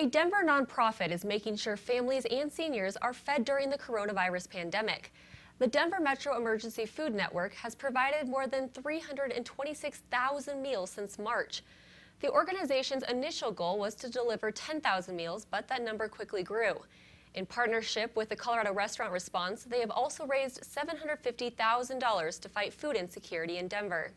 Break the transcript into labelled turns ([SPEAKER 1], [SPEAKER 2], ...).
[SPEAKER 1] A Denver nonprofit is making sure families and seniors are fed during the coronavirus pandemic. The Denver Metro Emergency Food Network has provided more than 326,000 meals since March. The organization's initial goal was to deliver 10,000 meals, but that number quickly grew. In partnership with the Colorado Restaurant Response, they have also raised $750,000 to fight food insecurity in Denver.